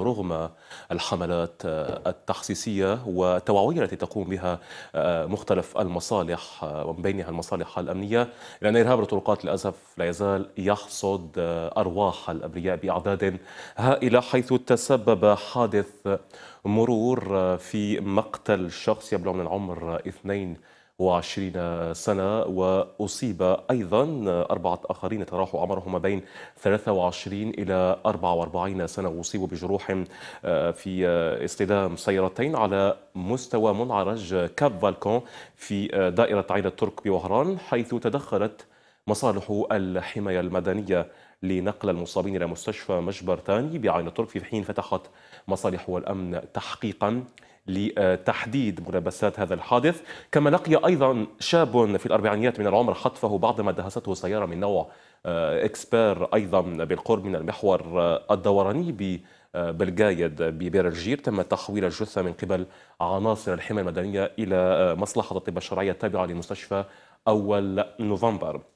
رغم الحملات التخصيصية والتوعوية التي تقوم بها آه، مختلف المصالح آه، ومن بينها المصالح الأمنية لأن إرهاب الطرقات للأسف لا يزال يحصد آه، أرواح الأبرياء بأعداد هائلة حيث تسبب حادث مرور في مقتل شخص يبلغ من العمر اثنين وعشرين سنة وأصيب أيضا أربعة آخرين تراحوا عمرهم بين 23 إلى 44 سنة وأصيبوا بجروح آه، في آه، استدام سيارتين على مستوى منعرج كاب فالكون في آه، دائرة عين الترك بوهران حيث تدخلت مصالح الحماية المدنية لنقل المصابين إلى مستشفى مجبر ثاني بعين الترك في حين فتحت مصالح الأمن تحقيقا لتحديد ملابسات هذا الحادث كما لقي أيضا شاب في الأربعينيات من العمر خطفه بعدما دهسته سيارة من نوع آه، إكسبير أيضا بالقرب من المحور آه، الدوراني ب آه، بلقايد ببير الجير تم تحويل الجثة من قبل عناصر الحماية المدنية إلى مصلحة الطب الشرعية التابعة لمستشفى أول نوفمبر